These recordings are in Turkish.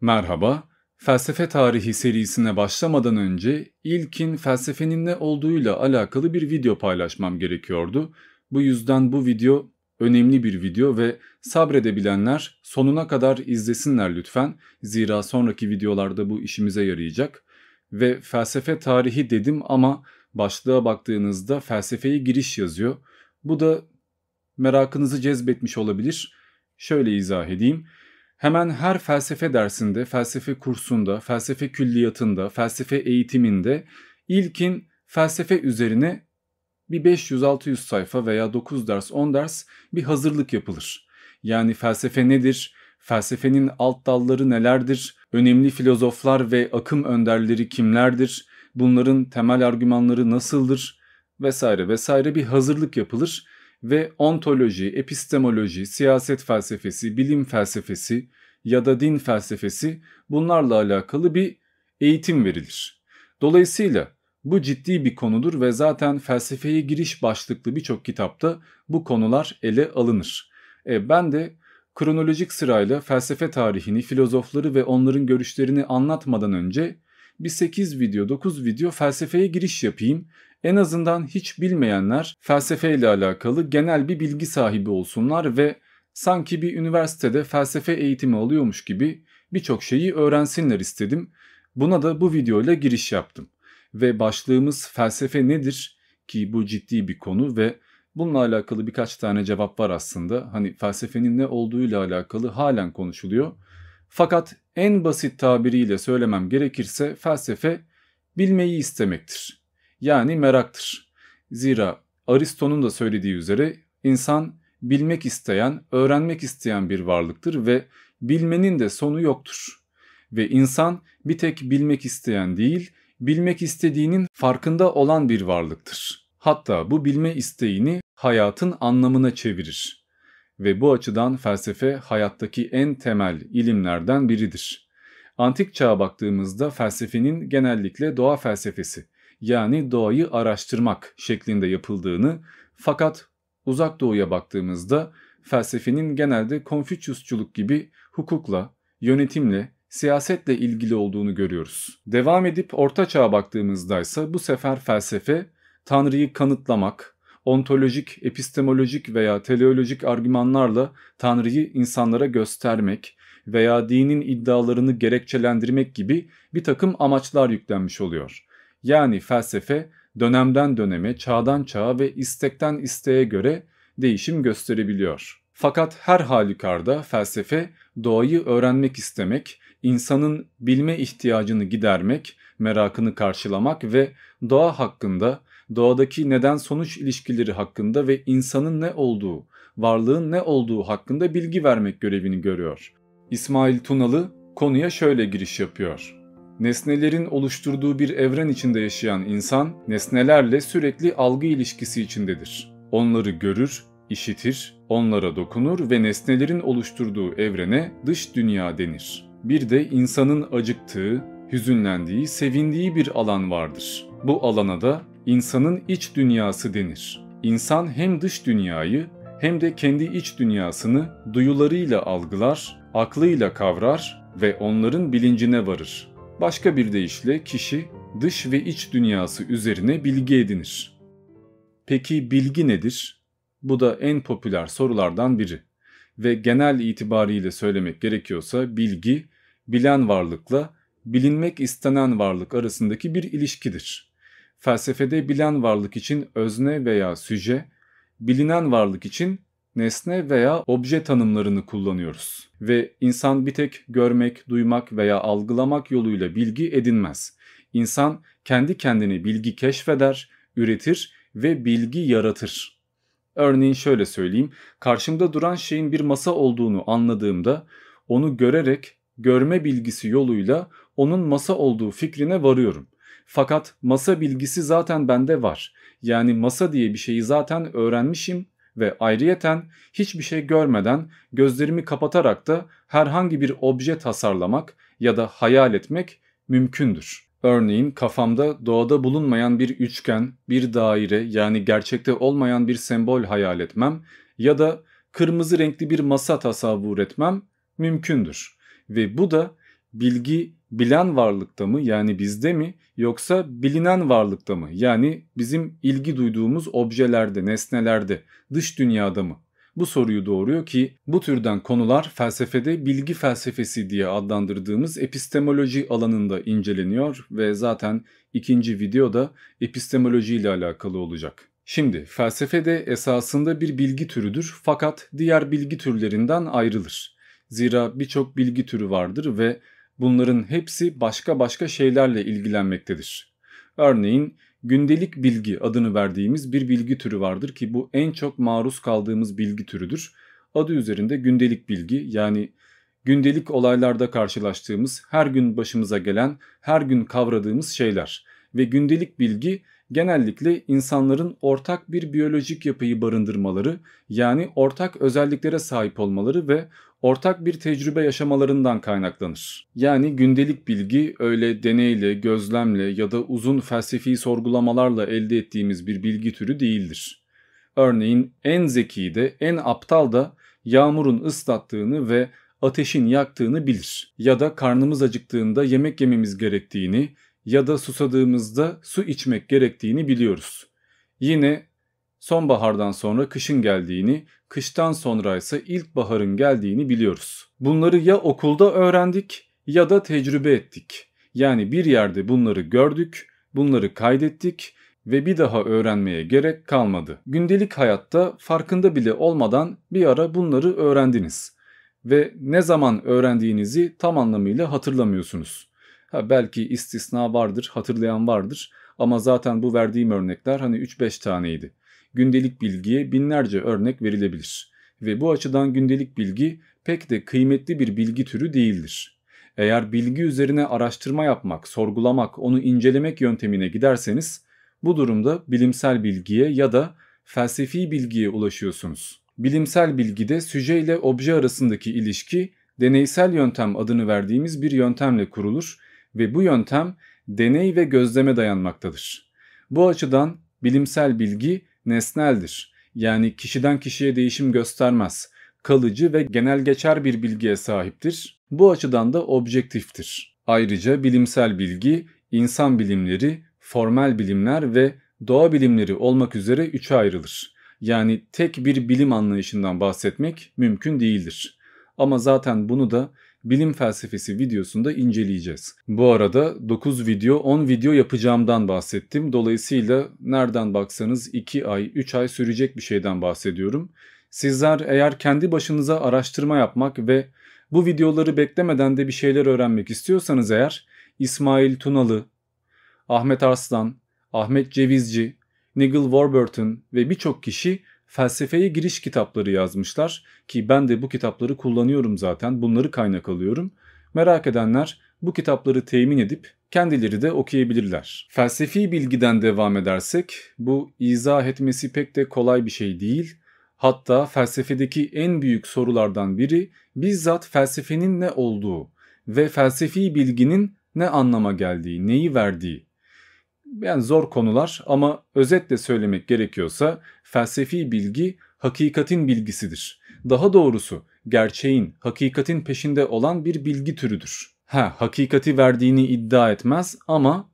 Merhaba, felsefe tarihi serisine başlamadan önce ilkin felsefenin ne olduğuyla alakalı bir video paylaşmam gerekiyordu. Bu yüzden bu video önemli bir video ve sabredebilenler sonuna kadar izlesinler lütfen. Zira sonraki videolarda bu işimize yarayacak. Ve felsefe tarihi dedim ama başlığa baktığınızda felsefeye giriş yazıyor. Bu da merakınızı cezbetmiş olabilir. Şöyle izah edeyim. Hemen her felsefe dersinde, felsefe kursunda, felsefe külliyatında, felsefe eğitiminde ilkin felsefe üzerine bir 500-600 sayfa veya 9 ders 10 ders bir hazırlık yapılır. Yani felsefe nedir? Felsefenin alt dalları nelerdir? Önemli filozoflar ve akım önderleri kimlerdir? Bunların temel argümanları nasıldır? Vesaire vesaire bir hazırlık yapılır ve ontoloji, epistemoloji, siyaset felsefesi, bilim felsefesi ya da din felsefesi bunlarla alakalı bir eğitim verilir. Dolayısıyla bu ciddi bir konudur ve zaten felsefeye giriş başlıklı birçok kitapta bu konular ele alınır. E, ben de kronolojik sırayla felsefe tarihini, filozofları ve onların görüşlerini anlatmadan önce bir 8 video 9 video felsefeye giriş yapayım en azından hiç bilmeyenler felsefe ile alakalı genel bir bilgi sahibi olsunlar ve sanki bir üniversitede felsefe eğitimi alıyormuş gibi birçok şeyi öğrensinler istedim. Buna da bu videoyla giriş yaptım. Ve başlığımız felsefe nedir ki bu ciddi bir konu ve bununla alakalı birkaç tane cevap var aslında. Hani felsefenin ne olduğuyla alakalı halen konuşuluyor. Fakat en basit tabiriyle söylemem gerekirse felsefe bilmeyi istemektir yani meraktır. Zira Aristo'nun da söylediği üzere insan bilmek isteyen, öğrenmek isteyen bir varlıktır ve bilmenin de sonu yoktur. Ve insan bir tek bilmek isteyen değil, bilmek istediğinin farkında olan bir varlıktır. Hatta bu bilme isteğini hayatın anlamına çevirir. Ve bu açıdan felsefe hayattaki en temel ilimlerden biridir. Antik çağa baktığımızda felsefenin genellikle doğa felsefesi, yani doğayı araştırmak şeklinde yapıldığını fakat uzak doğuya baktığımızda felsefenin genelde Konfüçyusçuluk gibi hukukla, yönetimle, siyasetle ilgili olduğunu görüyoruz. Devam edip Orta Çağ'a baktığımızdaysa, bu sefer felsefe Tanrı'yı kanıtlamak, ontolojik, epistemolojik veya teleolojik argümanlarla Tanrı'yı insanlara göstermek veya dinin iddialarını gerekçelendirmek gibi bir takım amaçlar yüklenmiş oluyor. Yani felsefe dönemden döneme, çağdan çağa ve istekten isteğe göre değişim gösterebiliyor. Fakat her halükarda felsefe doğayı öğrenmek istemek, insanın bilme ihtiyacını gidermek, merakını karşılamak ve doğa hakkında, doğadaki neden sonuç ilişkileri hakkında ve insanın ne olduğu, varlığın ne olduğu hakkında bilgi vermek görevini görüyor. İsmail Tunalı konuya şöyle giriş yapıyor nesnelerin oluşturduğu bir evren içinde yaşayan insan, nesnelerle sürekli algı ilişkisi içindedir. Onları görür, işitir, onlara dokunur ve nesnelerin oluşturduğu evrene dış dünya denir. Bir de insanın acıktığı, hüzünlendiği, sevindiği bir alan vardır. Bu alana da insanın iç dünyası denir. İnsan hem dış dünyayı hem de kendi iç dünyasını duyularıyla algılar, aklıyla kavrar ve onların bilincine varır. Başka bir deyişle kişi dış ve iç dünyası üzerine bilgi edinir. Peki bilgi nedir? Bu da en popüler sorulardan biri ve genel itibariyle söylemek gerekiyorsa bilgi, bilen varlıkla bilinmek istenen varlık arasındaki bir ilişkidir. Felsefede bilen varlık için özne veya süje, bilinen varlık için nesne veya obje tanımlarını kullanıyoruz. Ve insan bir tek görmek, duymak veya algılamak yoluyla bilgi edinmez. İnsan kendi kendine bilgi keşfeder, üretir ve bilgi yaratır. Örneğin şöyle söyleyeyim. Karşımda duran şeyin bir masa olduğunu anladığımda onu görerek görme bilgisi yoluyla onun masa olduğu fikrine varıyorum. Fakat masa bilgisi zaten bende var. Yani masa diye bir şeyi zaten öğrenmişim ve ayrıyeten hiçbir şey görmeden gözlerimi kapatarak da herhangi bir obje tasarlamak ya da hayal etmek mümkündür. Örneğin kafamda doğada bulunmayan bir üçgen, bir daire yani gerçekte olmayan bir sembol hayal etmem ya da kırmızı renkli bir masa tasavvur etmem mümkündür. Ve bu da bilgi bilen varlıkta mı yani bizde mi yoksa bilinen varlıkta mı yani bizim ilgi duyduğumuz objelerde, nesnelerde, dış dünyada mı? Bu soruyu doğuruyor ki bu türden konular felsefede bilgi felsefesi diye adlandırdığımız epistemoloji alanında inceleniyor ve zaten ikinci videoda epistemoloji ile alakalı olacak. Şimdi felsefe de esasında bir bilgi türüdür fakat diğer bilgi türlerinden ayrılır. Zira birçok bilgi türü vardır ve bunların hepsi başka başka şeylerle ilgilenmektedir. Örneğin gündelik bilgi adını verdiğimiz bir bilgi türü vardır ki bu en çok maruz kaldığımız bilgi türüdür. Adı üzerinde gündelik bilgi yani gündelik olaylarda karşılaştığımız, her gün başımıza gelen, her gün kavradığımız şeyler ve gündelik bilgi genellikle insanların ortak bir biyolojik yapıyı barındırmaları yani ortak özelliklere sahip olmaları ve ortak bir tecrübe yaşamalarından kaynaklanır. Yani gündelik bilgi öyle deneyle, gözlemle ya da uzun felsefi sorgulamalarla elde ettiğimiz bir bilgi türü değildir. Örneğin en zeki de en aptal da yağmurun ıslattığını ve ateşin yaktığını bilir. Ya da karnımız acıktığında yemek yememiz gerektiğini ya da susadığımızda su içmek gerektiğini biliyoruz. Yine sonbahardan sonra kışın geldiğini, kıştan sonra ise ilkbaharın geldiğini biliyoruz. Bunları ya okulda öğrendik ya da tecrübe ettik. Yani bir yerde bunları gördük, bunları kaydettik ve bir daha öğrenmeye gerek kalmadı. Gündelik hayatta farkında bile olmadan bir ara bunları öğrendiniz ve ne zaman öğrendiğinizi tam anlamıyla hatırlamıyorsunuz. Ha, belki istisna vardır, hatırlayan vardır ama zaten bu verdiğim örnekler hani 3-5 taneydi gündelik bilgiye binlerce örnek verilebilir ve bu açıdan gündelik bilgi pek de kıymetli bir bilgi türü değildir. Eğer bilgi üzerine araştırma yapmak, sorgulamak, onu incelemek yöntemine giderseniz bu durumda bilimsel bilgiye ya da felsefi bilgiye ulaşıyorsunuz. Bilimsel bilgide süje ile obje arasındaki ilişki deneysel yöntem adını verdiğimiz bir yöntemle kurulur ve bu yöntem deney ve gözleme dayanmaktadır. Bu açıdan bilimsel bilgi nesneldir. Yani kişiden kişiye değişim göstermez. Kalıcı ve genel geçer bir bilgiye sahiptir. Bu açıdan da objektiftir. Ayrıca bilimsel bilgi, insan bilimleri, formal bilimler ve doğa bilimleri olmak üzere üçe ayrılır. Yani tek bir bilim anlayışından bahsetmek mümkün değildir. Ama zaten bunu da bilim felsefesi videosunda inceleyeceğiz. Bu arada 9 video 10 video yapacağımdan bahsettim. Dolayısıyla nereden baksanız 2 ay 3 ay sürecek bir şeyden bahsediyorum. Sizler eğer kendi başınıza araştırma yapmak ve bu videoları beklemeden de bir şeyler öğrenmek istiyorsanız eğer İsmail Tunalı, Ahmet Arslan, Ahmet Cevizci, Nigel Warburton ve birçok kişi felsefeye giriş kitapları yazmışlar ki ben de bu kitapları kullanıyorum zaten bunları kaynak alıyorum. Merak edenler bu kitapları temin edip kendileri de okuyabilirler. Felsefi bilgiden devam edersek bu izah etmesi pek de kolay bir şey değil. Hatta felsefedeki en büyük sorulardan biri bizzat felsefenin ne olduğu ve felsefi bilginin ne anlama geldiği, neyi verdiği yani zor konular ama özetle söylemek gerekiyorsa felsefi bilgi hakikatin bilgisidir. Daha doğrusu gerçeğin, hakikatin peşinde olan bir bilgi türüdür. Ha, hakikati verdiğini iddia etmez ama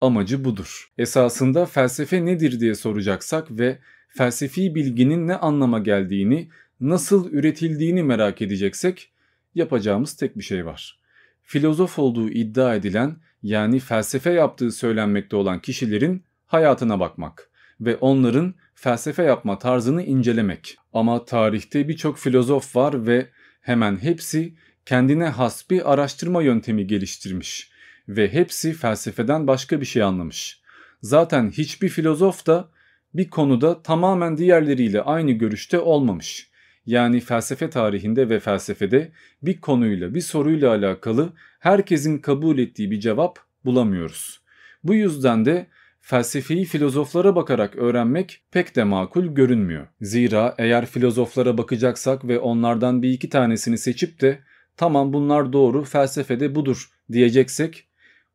amacı budur. Esasında felsefe nedir diye soracaksak ve felsefi bilginin ne anlama geldiğini, nasıl üretildiğini merak edeceksek yapacağımız tek bir şey var. Filozof olduğu iddia edilen yani felsefe yaptığı söylenmekte olan kişilerin hayatına bakmak ve onların felsefe yapma tarzını incelemek. Ama tarihte birçok filozof var ve hemen hepsi kendine has bir araştırma yöntemi geliştirmiş ve hepsi felsefeden başka bir şey anlamış. Zaten hiçbir filozof da bir konuda tamamen diğerleriyle aynı görüşte olmamış. Yani felsefe tarihinde ve felsefede bir konuyla bir soruyla alakalı herkesin kabul ettiği bir cevap bulamıyoruz. Bu yüzden de felsefeyi filozoflara bakarak öğrenmek pek de makul görünmüyor. Zira eğer filozoflara bakacaksak ve onlardan bir iki tanesini seçip de tamam bunlar doğru felsefede budur diyeceksek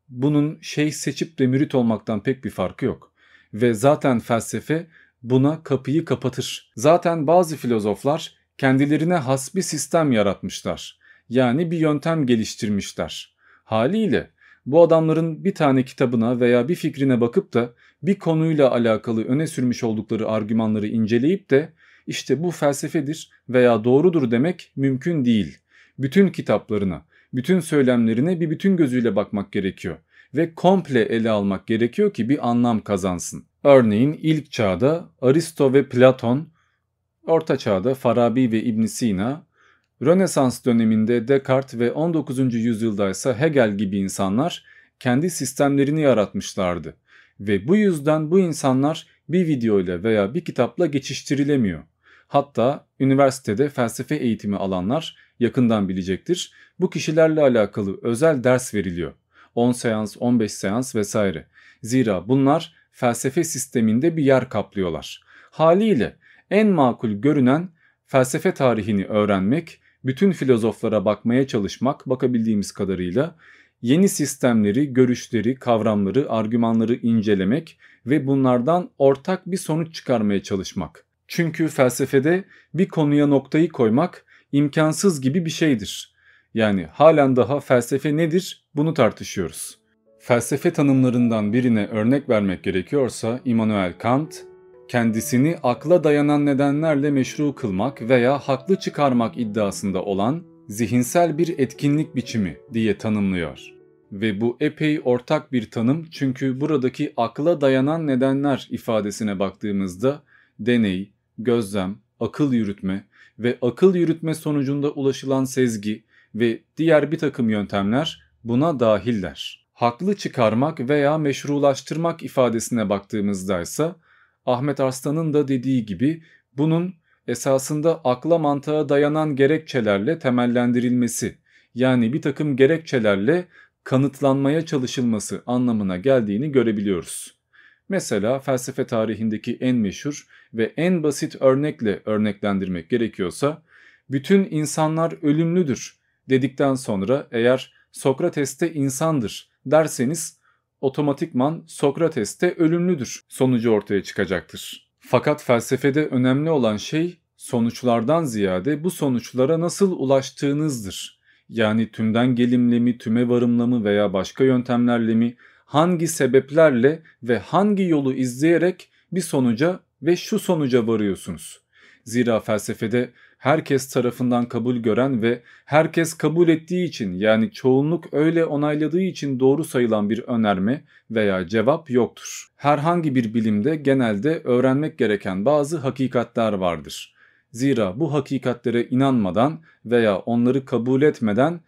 bunun şey seçip de mürit olmaktan pek bir farkı yok. Ve zaten felsefe buna kapıyı kapatır. Zaten bazı filozoflar kendilerine has bir sistem yaratmışlar yani bir yöntem geliştirmişler. Haliyle bu adamların bir tane kitabına veya bir fikrine bakıp da bir konuyla alakalı öne sürmüş oldukları argümanları inceleyip de işte bu felsefedir veya doğrudur demek mümkün değil. Bütün kitaplarına, bütün söylemlerine bir bütün gözüyle bakmak gerekiyor ve komple ele almak gerekiyor ki bir anlam kazansın. Örneğin ilk çağda Aristo ve Platon, orta çağda Farabi ve İbn Sina, Rönesans döneminde Descartes ve 19. yüzyılda ise Hegel gibi insanlar kendi sistemlerini yaratmışlardı ve bu yüzden bu insanlar bir video ile veya bir kitapla geçiştirilemiyor. Hatta üniversitede felsefe eğitimi alanlar yakından bilecektir. Bu kişilerle alakalı özel ders veriliyor. 10 seans, 15 seans vesaire. Zira bunlar felsefe sisteminde bir yer kaplıyorlar. Haliyle en makul görünen felsefe tarihini öğrenmek bütün filozoflara bakmaya çalışmak bakabildiğimiz kadarıyla yeni sistemleri, görüşleri, kavramları, argümanları incelemek ve bunlardan ortak bir sonuç çıkarmaya çalışmak. Çünkü felsefede bir konuya noktayı koymak imkansız gibi bir şeydir. Yani halen daha felsefe nedir bunu tartışıyoruz. Felsefe tanımlarından birine örnek vermek gerekiyorsa Immanuel Kant kendisini akla dayanan nedenlerle meşru kılmak veya haklı çıkarmak iddiasında olan zihinsel bir etkinlik biçimi diye tanımlıyor. Ve bu epey ortak bir tanım çünkü buradaki akla dayanan nedenler ifadesine baktığımızda deney, gözlem, akıl yürütme ve akıl yürütme sonucunda ulaşılan sezgi ve diğer bir takım yöntemler buna dahiller. Haklı çıkarmak veya meşrulaştırmak ifadesine baktığımızda ise Ahmet Arslan'ın da dediği gibi bunun esasında akla mantığa dayanan gerekçelerle temellendirilmesi yani bir takım gerekçelerle kanıtlanmaya çalışılması anlamına geldiğini görebiliyoruz. Mesela felsefe tarihindeki en meşhur ve en basit örnekle örneklendirmek gerekiyorsa bütün insanlar ölümlüdür dedikten sonra eğer Sokrates'te insandır derseniz otomatikman Sokrates de ölümlüdür sonucu ortaya çıkacaktır. Fakat felsefede önemli olan şey sonuçlardan ziyade bu sonuçlara nasıl ulaştığınızdır. Yani tümden gelimle mi, tüme varımla mı veya başka yöntemlerle mi, hangi sebeplerle ve hangi yolu izleyerek bir sonuca ve şu sonuca varıyorsunuz. Zira felsefede herkes tarafından kabul gören ve herkes kabul ettiği için yani çoğunluk öyle onayladığı için doğru sayılan bir önerme veya cevap yoktur. Herhangi bir bilimde genelde öğrenmek gereken bazı hakikatler vardır. Zira bu hakikatlere inanmadan veya onları kabul etmeden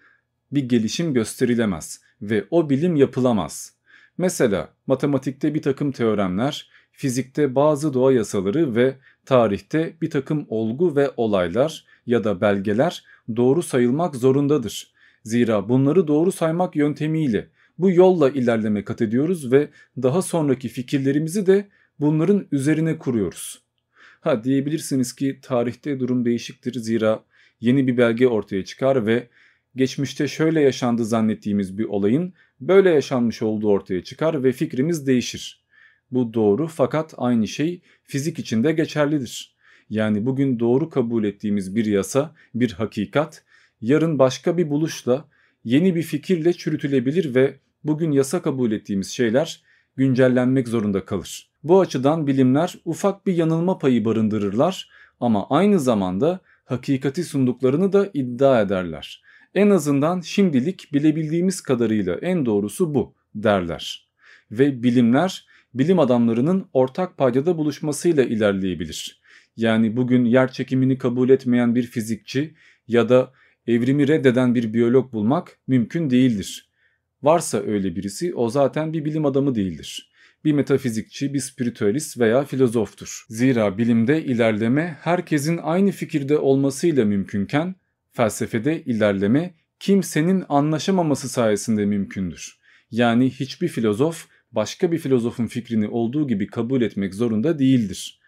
bir gelişim gösterilemez ve o bilim yapılamaz. Mesela matematikte bir takım teoremler fizikte bazı doğa yasaları ve tarihte bir takım olgu ve olaylar ya da belgeler doğru sayılmak zorundadır. Zira bunları doğru saymak yöntemiyle bu yolla ilerleme kat ediyoruz ve daha sonraki fikirlerimizi de bunların üzerine kuruyoruz. Ha diyebilirsiniz ki tarihte durum değişiktir zira yeni bir belge ortaya çıkar ve geçmişte şöyle yaşandı zannettiğimiz bir olayın böyle yaşanmış olduğu ortaya çıkar ve fikrimiz değişir. Bu doğru fakat aynı şey fizik için de geçerlidir. Yani bugün doğru kabul ettiğimiz bir yasa, bir hakikat yarın başka bir buluşla, yeni bir fikirle çürütülebilir ve bugün yasa kabul ettiğimiz şeyler güncellenmek zorunda kalır. Bu açıdan bilimler ufak bir yanılma payı barındırırlar ama aynı zamanda hakikati sunduklarını da iddia ederler. En azından şimdilik bilebildiğimiz kadarıyla en doğrusu bu derler. Ve bilimler bilim adamlarının ortak paydada buluşmasıyla ilerleyebilir. Yani bugün yer çekimini kabul etmeyen bir fizikçi ya da evrimi reddeden bir biyolog bulmak mümkün değildir. Varsa öyle birisi o zaten bir bilim adamı değildir. Bir metafizikçi, bir spiritüalist veya filozoftur. Zira bilimde ilerleme herkesin aynı fikirde olmasıyla mümkünken felsefede ilerleme kimsenin anlaşamaması sayesinde mümkündür. Yani hiçbir filozof başka bir filozofun fikrini olduğu gibi kabul etmek zorunda değildir.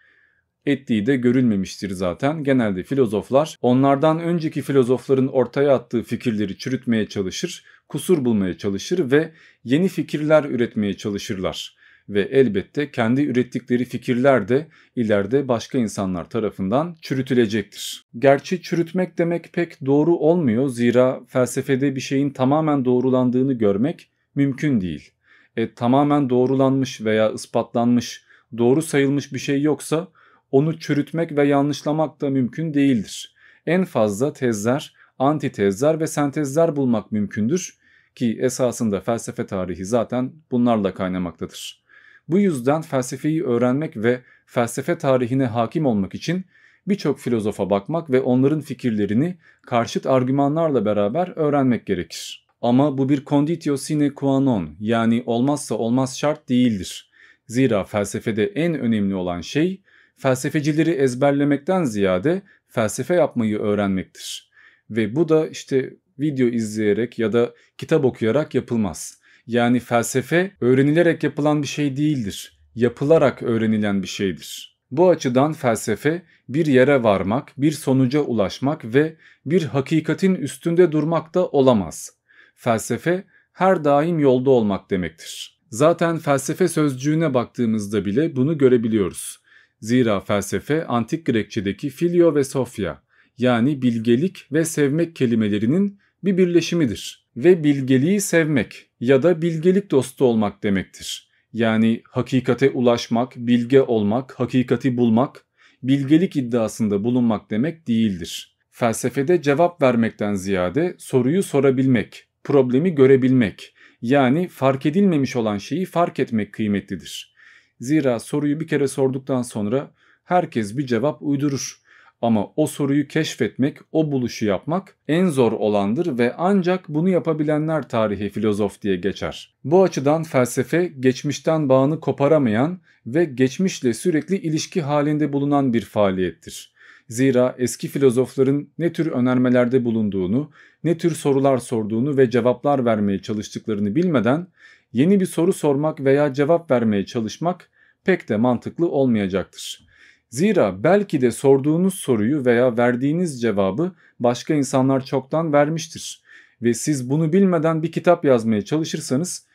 Ettiği de görülmemiştir zaten. Genelde filozoflar onlardan önceki filozofların ortaya attığı fikirleri çürütmeye çalışır, kusur bulmaya çalışır ve yeni fikirler üretmeye çalışırlar. Ve elbette kendi ürettikleri fikirler de ileride başka insanlar tarafından çürütülecektir. Gerçi çürütmek demek pek doğru olmuyor zira felsefede bir şeyin tamamen doğrulandığını görmek mümkün değil e, tamamen doğrulanmış veya ispatlanmış, doğru sayılmış bir şey yoksa onu çürütmek ve yanlışlamak da mümkün değildir. En fazla tezler, antitezler ve sentezler bulmak mümkündür ki esasında felsefe tarihi zaten bunlarla kaynamaktadır. Bu yüzden felsefeyi öğrenmek ve felsefe tarihine hakim olmak için birçok filozofa bakmak ve onların fikirlerini karşıt argümanlarla beraber öğrenmek gerekir. Ama bu bir conditio sine qua non yani olmazsa olmaz şart değildir. Zira felsefede en önemli olan şey felsefecileri ezberlemekten ziyade felsefe yapmayı öğrenmektir. Ve bu da işte video izleyerek ya da kitap okuyarak yapılmaz. Yani felsefe öğrenilerek yapılan bir şey değildir. Yapılarak öğrenilen bir şeydir. Bu açıdan felsefe bir yere varmak, bir sonuca ulaşmak ve bir hakikatin üstünde durmak da olamaz felsefe her daim yolda olmak demektir. Zaten felsefe sözcüğüne baktığımızda bile bunu görebiliyoruz. Zira felsefe antik Grekçedeki filio ve sofya yani bilgelik ve sevmek kelimelerinin bir birleşimidir ve bilgeliği sevmek ya da bilgelik dostu olmak demektir. Yani hakikate ulaşmak, bilge olmak, hakikati bulmak, bilgelik iddiasında bulunmak demek değildir. Felsefede cevap vermekten ziyade soruyu sorabilmek, problemi görebilmek yani fark edilmemiş olan şeyi fark etmek kıymetlidir. Zira soruyu bir kere sorduktan sonra herkes bir cevap uydurur. Ama o soruyu keşfetmek, o buluşu yapmak en zor olandır ve ancak bunu yapabilenler tarihe filozof diye geçer. Bu açıdan felsefe geçmişten bağını koparamayan ve geçmişle sürekli ilişki halinde bulunan bir faaliyettir. Zira eski filozofların ne tür önermelerde bulunduğunu, ne tür sorular sorduğunu ve cevaplar vermeye çalıştıklarını bilmeden yeni bir soru sormak veya cevap vermeye çalışmak pek de mantıklı olmayacaktır. Zira belki de sorduğunuz soruyu veya verdiğiniz cevabı başka insanlar çoktan vermiştir ve siz bunu bilmeden bir kitap yazmaya çalışırsanız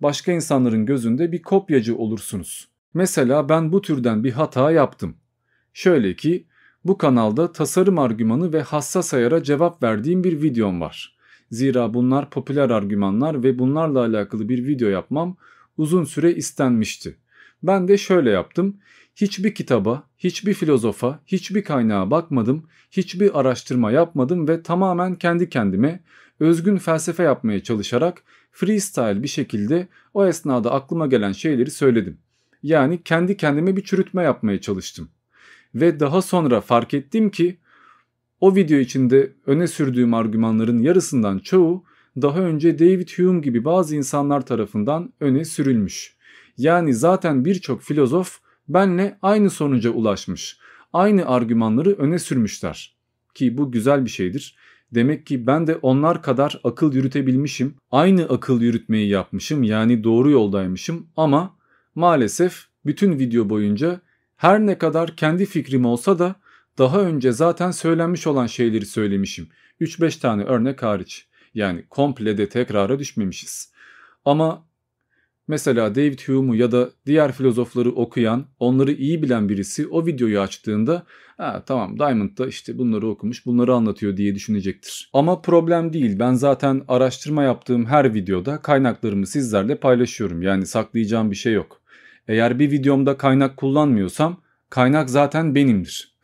başka insanların gözünde bir kopyacı olursunuz. Mesela ben bu türden bir hata yaptım. Şöyle ki bu kanalda tasarım argümanı ve hassas ayara cevap verdiğim bir videom var. Zira bunlar popüler argümanlar ve bunlarla alakalı bir video yapmam uzun süre istenmişti. Ben de şöyle yaptım. Hiçbir kitaba, hiçbir filozofa, hiçbir kaynağa bakmadım, hiçbir araştırma yapmadım ve tamamen kendi kendime özgün felsefe yapmaya çalışarak freestyle bir şekilde o esnada aklıma gelen şeyleri söyledim. Yani kendi kendime bir çürütme yapmaya çalıştım ve daha sonra fark ettim ki o video içinde öne sürdüğüm argümanların yarısından çoğu daha önce David Hume gibi bazı insanlar tarafından öne sürülmüş. Yani zaten birçok filozof benle aynı sonuca ulaşmış. Aynı argümanları öne sürmüşler. Ki bu güzel bir şeydir. Demek ki ben de onlar kadar akıl yürütebilmişim. Aynı akıl yürütmeyi yapmışım yani doğru yoldaymışım ama maalesef bütün video boyunca her ne kadar kendi fikrim olsa da daha önce zaten söylenmiş olan şeyleri söylemişim. 3-5 tane örnek hariç. Yani komple de tekrara düşmemişiz. Ama mesela David Hume'u ya da diğer filozofları okuyan, onları iyi bilen birisi o videoyu açtığında ha, tamam Diamond da işte bunları okumuş, bunları anlatıyor diye düşünecektir. Ama problem değil. Ben zaten araştırma yaptığım her videoda kaynaklarımı sizlerle paylaşıyorum. Yani saklayacağım bir şey yok. Eğer bir videomda kaynak kullanmıyorsam kaynak zaten benimdir.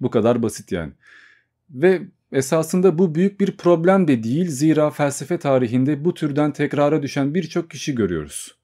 bu kadar basit yani. Ve esasında bu büyük bir problem de değil zira felsefe tarihinde bu türden tekrara düşen birçok kişi görüyoruz.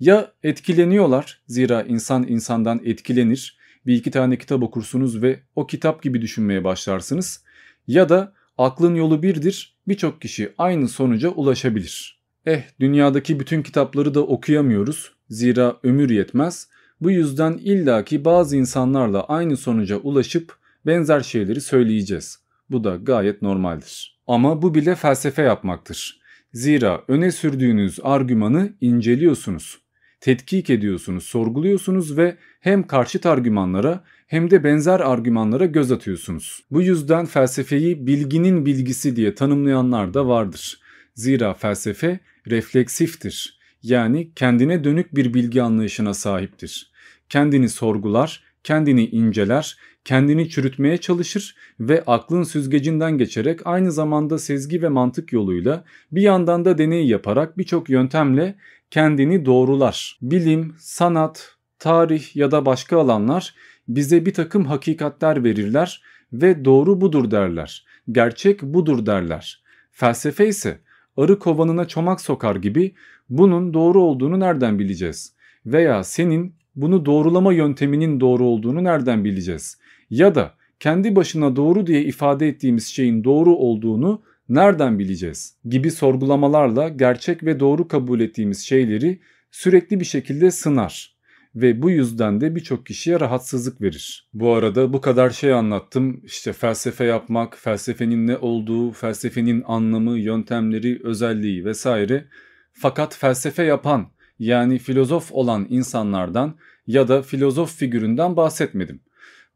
Ya etkileniyorlar zira insan insandan etkilenir bir iki tane kitap okursunuz ve o kitap gibi düşünmeye başlarsınız ya da aklın yolu birdir birçok kişi aynı sonuca ulaşabilir. Eh dünyadaki bütün kitapları da okuyamıyoruz Zira ömür yetmez. Bu yüzden illaki bazı insanlarla aynı sonuca ulaşıp benzer şeyleri söyleyeceğiz. Bu da gayet normaldir. Ama bu bile felsefe yapmaktır. Zira öne sürdüğünüz argümanı inceliyorsunuz, tetkik ediyorsunuz, sorguluyorsunuz ve hem karşıt argümanlara hem de benzer argümanlara göz atıyorsunuz. Bu yüzden felsefeyi bilginin bilgisi diye tanımlayanlar da vardır. Zira felsefe refleksiftir yani kendine dönük bir bilgi anlayışına sahiptir. Kendini sorgular, kendini inceler, kendini çürütmeye çalışır ve aklın süzgecinden geçerek aynı zamanda sezgi ve mantık yoluyla bir yandan da deney yaparak birçok yöntemle kendini doğrular. Bilim, sanat, tarih ya da başka alanlar bize bir takım hakikatler verirler ve doğru budur derler, gerçek budur derler. Felsefe ise arı kovanına çomak sokar gibi bunun doğru olduğunu nereden bileceğiz? Veya senin bunu doğrulama yönteminin doğru olduğunu nereden bileceğiz? Ya da kendi başına doğru diye ifade ettiğimiz şeyin doğru olduğunu nereden bileceğiz? Gibi sorgulamalarla gerçek ve doğru kabul ettiğimiz şeyleri sürekli bir şekilde sınar ve bu yüzden de birçok kişiye rahatsızlık verir. Bu arada bu kadar şey anlattım. İşte felsefe yapmak, felsefenin ne olduğu, felsefenin anlamı, yöntemleri, özelliği vesaire. Fakat felsefe yapan yani filozof olan insanlardan ya da filozof figüründen bahsetmedim.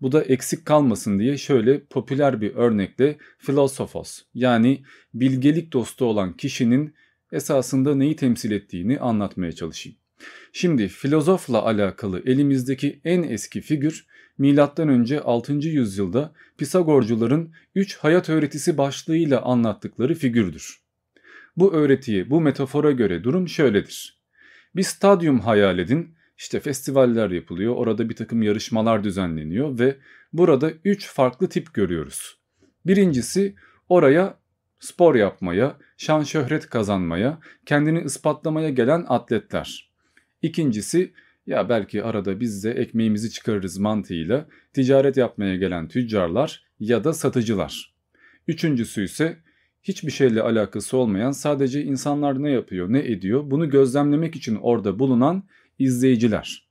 Bu da eksik kalmasın diye şöyle popüler bir örnekle filosofos yani bilgelik dostu olan kişinin esasında neyi temsil ettiğini anlatmaya çalışayım. Şimdi filozofla alakalı elimizdeki en eski figür M.Ö. 6. yüzyılda Pisagorcuların 3 hayat öğretisi başlığıyla anlattıkları figürdür. Bu öğretiye, bu metafora göre durum şöyledir. Bir stadyum hayal edin, işte festivaller yapılıyor, orada bir takım yarışmalar düzenleniyor ve burada 3 farklı tip görüyoruz. Birincisi oraya spor yapmaya, şan şöhret kazanmaya, kendini ispatlamaya gelen atletler. İkincisi ya belki arada biz de ekmeğimizi çıkarırız mantığıyla ticaret yapmaya gelen tüccarlar ya da satıcılar. Üçüncüsü ise hiçbir şeyle alakası olmayan sadece insanlar ne yapıyor ne ediyor bunu gözlemlemek için orada bulunan izleyiciler.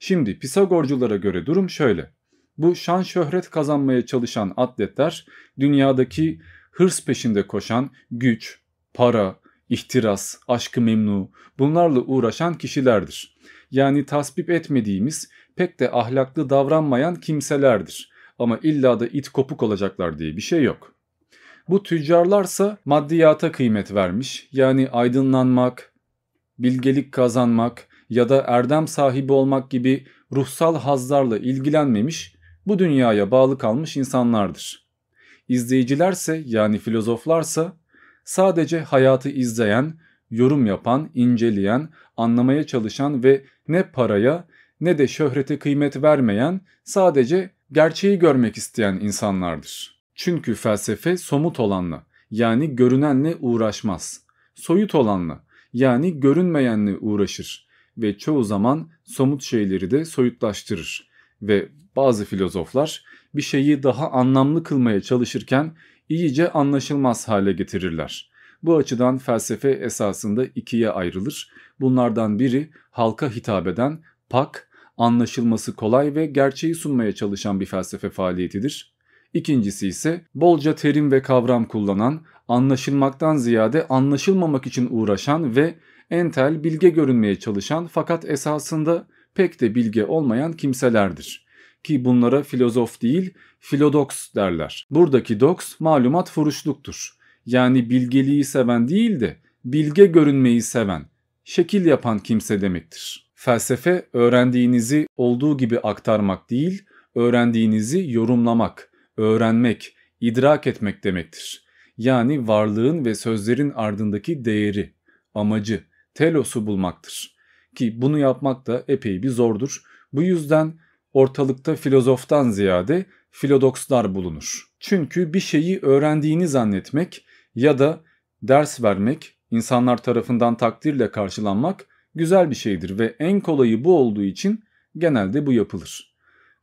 Şimdi Pisagorculara göre durum şöyle. Bu şan şöhret kazanmaya çalışan atletler dünyadaki hırs peşinde koşan güç, para, ihtiras, aşkı memnu bunlarla uğraşan kişilerdir. Yani tasvip etmediğimiz pek de ahlaklı davranmayan kimselerdir. Ama illa da it kopuk olacaklar diye bir şey yok. Bu tüccarlarsa maddiyata kıymet vermiş yani aydınlanmak, bilgelik kazanmak ya da erdem sahibi olmak gibi ruhsal hazlarla ilgilenmemiş, bu dünyaya bağlı kalmış insanlardır. İzleyicilerse yani filozoflarsa sadece hayatı izleyen, yorum yapan, inceleyen, anlamaya çalışan ve ne paraya ne de şöhrete kıymet vermeyen, sadece gerçeği görmek isteyen insanlardır. Çünkü felsefe somut olanla yani görünenle uğraşmaz. Soyut olanla yani görünmeyenle uğraşır ve çoğu zaman somut şeyleri de soyutlaştırır ve bazı filozoflar bir şeyi daha anlamlı kılmaya çalışırken iyice anlaşılmaz hale getirirler. Bu açıdan felsefe esasında ikiye ayrılır. Bunlardan biri halka hitap eden, pak, anlaşılması kolay ve gerçeği sunmaya çalışan bir felsefe faaliyetidir. İkincisi ise bolca terim ve kavram kullanan, anlaşılmaktan ziyade anlaşılmamak için uğraşan ve entel bilge görünmeye çalışan fakat esasında pek de bilge olmayan kimselerdir. Ki bunlara filozof değil Filodox derler. Buradaki dox, malumat furuşluktur. Yani bilgeliği seven değil de bilge görünmeyi seven, şekil yapan kimse demektir. Felsefe öğrendiğinizi olduğu gibi aktarmak değil, öğrendiğinizi yorumlamak, öğrenmek, idrak etmek demektir. Yani varlığın ve sözlerin ardındaki değeri, amacı, telosu bulmaktır. Ki bunu yapmak da epey bir zordur. Bu yüzden ortalıkta filozoftan ziyade filodokslar bulunur. Çünkü bir şeyi öğrendiğini zannetmek ya da ders vermek, insanlar tarafından takdirle karşılanmak güzel bir şeydir ve en kolayı bu olduğu için genelde bu yapılır.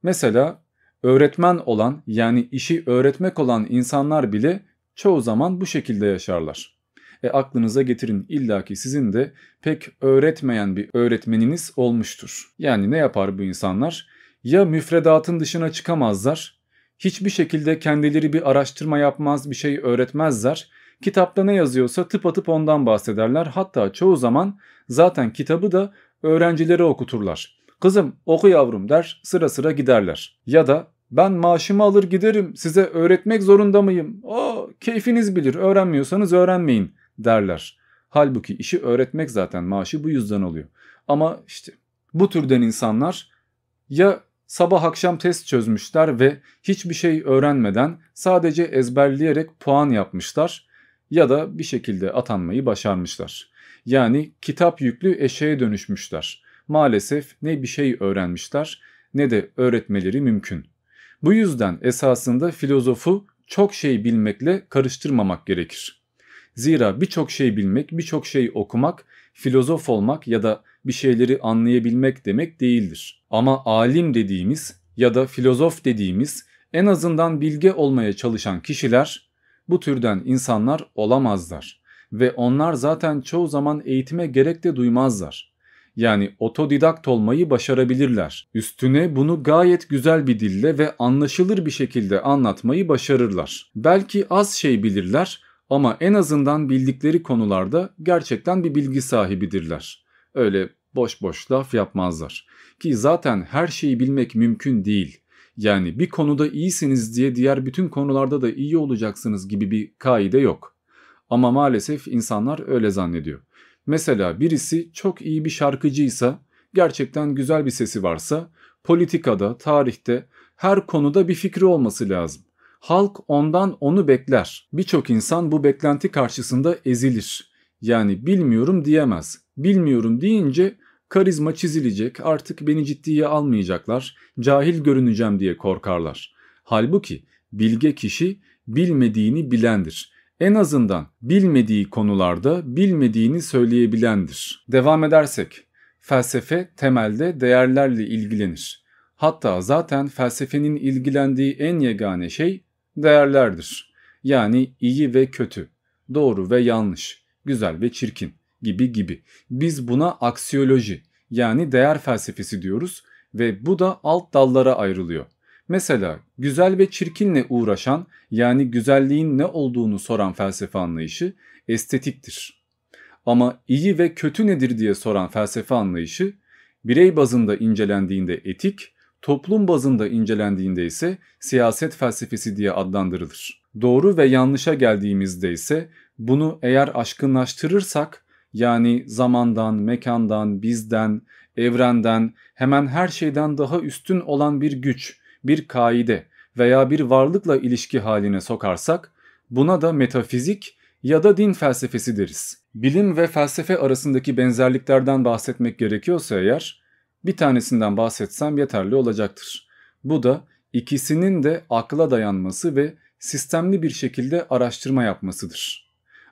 Mesela öğretmen olan yani işi öğretmek olan insanlar bile çoğu zaman bu şekilde yaşarlar. E aklınıza getirin illaki sizin de pek öğretmeyen bir öğretmeniniz olmuştur. Yani ne yapar bu insanlar? Ya müfredatın dışına çıkamazlar hiçbir şekilde kendileri bir araştırma yapmaz, bir şey öğretmezler. Kitapta ne yazıyorsa tıpatıp ondan bahsederler. Hatta çoğu zaman zaten kitabı da öğrencilere okuturlar. Kızım oku yavrum der sıra sıra giderler. Ya da ben maaşımı alır giderim size öğretmek zorunda mıyım? O keyfiniz bilir öğrenmiyorsanız öğrenmeyin derler. Halbuki işi öğretmek zaten maaşı bu yüzden oluyor. Ama işte bu türden insanlar ya Sabah akşam test çözmüşler ve hiçbir şey öğrenmeden sadece ezberleyerek puan yapmışlar ya da bir şekilde atanmayı başarmışlar. Yani kitap yüklü eşeğe dönüşmüşler. Maalesef ne bir şey öğrenmişler ne de öğretmeleri mümkün. Bu yüzden esasında filozofu çok şey bilmekle karıştırmamak gerekir. Zira birçok şey bilmek, birçok şey okumak, filozof olmak ya da bir şeyleri anlayabilmek demek değildir. Ama alim dediğimiz ya da filozof dediğimiz en azından bilge olmaya çalışan kişiler bu türden insanlar olamazlar ve onlar zaten çoğu zaman eğitime gerek de duymazlar. Yani otodidakt olmayı başarabilirler. Üstüne bunu gayet güzel bir dille ve anlaşılır bir şekilde anlatmayı başarırlar. Belki az şey bilirler ama en azından bildikleri konularda gerçekten bir bilgi sahibidirler. Öyle boş boş laf yapmazlar. Ki zaten her şeyi bilmek mümkün değil. Yani bir konuda iyisiniz diye diğer bütün konularda da iyi olacaksınız gibi bir kaide yok. Ama maalesef insanlar öyle zannediyor. Mesela birisi çok iyi bir şarkıcıysa, gerçekten güzel bir sesi varsa, politikada, tarihte her konuda bir fikri olması lazım. Halk ondan onu bekler. Birçok insan bu beklenti karşısında ezilir. Yani bilmiyorum diyemez bilmiyorum deyince karizma çizilecek, artık beni ciddiye almayacaklar, cahil görüneceğim diye korkarlar. Halbuki bilge kişi bilmediğini bilendir. En azından bilmediği konularda bilmediğini söyleyebilendir. Devam edersek, felsefe temelde değerlerle ilgilenir. Hatta zaten felsefenin ilgilendiği en yegane şey değerlerdir. Yani iyi ve kötü, doğru ve yanlış, güzel ve çirkin gibi gibi. Biz buna aksiyoloji yani değer felsefesi diyoruz ve bu da alt dallara ayrılıyor. Mesela güzel ve çirkinle uğraşan yani güzelliğin ne olduğunu soran felsefe anlayışı estetiktir. Ama iyi ve kötü nedir diye soran felsefe anlayışı birey bazında incelendiğinde etik, toplum bazında incelendiğinde ise siyaset felsefesi diye adlandırılır. Doğru ve yanlışa geldiğimizde ise bunu eğer aşkınlaştırırsak yani zamandan, mekandan, bizden, evrenden, hemen her şeyden daha üstün olan bir güç, bir kaide veya bir varlıkla ilişki haline sokarsak buna da metafizik ya da din felsefesi deriz. Bilim ve felsefe arasındaki benzerliklerden bahsetmek gerekiyorsa eğer bir tanesinden bahsetsem yeterli olacaktır. Bu da ikisinin de akla dayanması ve sistemli bir şekilde araştırma yapmasıdır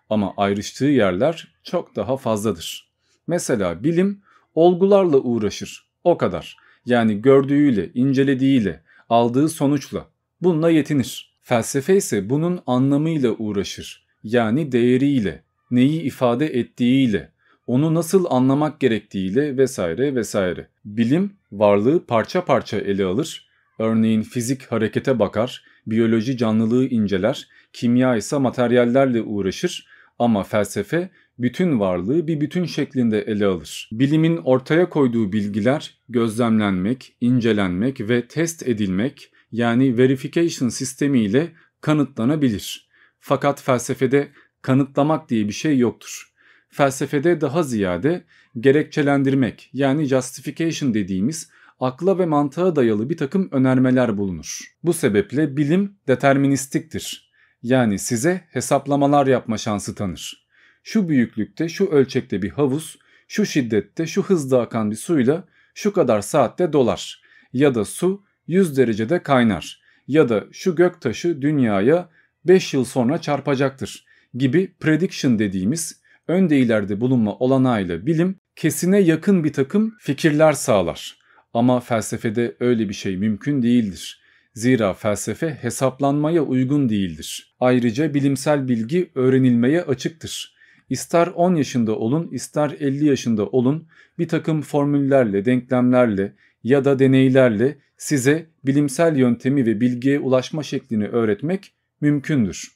ama ayrıştığı yerler çok daha fazladır. Mesela bilim olgularla uğraşır. O kadar. Yani gördüğüyle, incelediğiyle, aldığı sonuçla bununla yetinir. Felsefe ise bunun anlamıyla uğraşır. Yani değeriyle, neyi ifade ettiğiyle, onu nasıl anlamak gerektiğiyle vesaire vesaire. Bilim varlığı parça parça ele alır. Örneğin fizik harekete bakar, biyoloji canlılığı inceler, kimya ise materyallerle uğraşır ama felsefe bütün varlığı bir bütün şeklinde ele alır. Bilimin ortaya koyduğu bilgiler gözlemlenmek, incelenmek ve test edilmek yani verification ile kanıtlanabilir. Fakat felsefede kanıtlamak diye bir şey yoktur. Felsefede daha ziyade gerekçelendirmek yani justification dediğimiz akla ve mantığa dayalı bir takım önermeler bulunur. Bu sebeple bilim deterministiktir yani size hesaplamalar yapma şansı tanır. Şu büyüklükte, şu ölçekte bir havuz, şu şiddette, şu hızda akan bir suyla şu kadar saatte dolar ya da su 100 derecede kaynar ya da şu gök taşı dünyaya 5 yıl sonra çarpacaktır gibi prediction dediğimiz önde ileride bulunma olanağıyla bilim kesine yakın bir takım fikirler sağlar. Ama felsefede öyle bir şey mümkün değildir. Zira felsefe hesaplanmaya uygun değildir. Ayrıca bilimsel bilgi öğrenilmeye açıktır. İster 10 yaşında olun ister 50 yaşında olun bir takım formüllerle, denklemlerle ya da deneylerle size bilimsel yöntemi ve bilgiye ulaşma şeklini öğretmek mümkündür.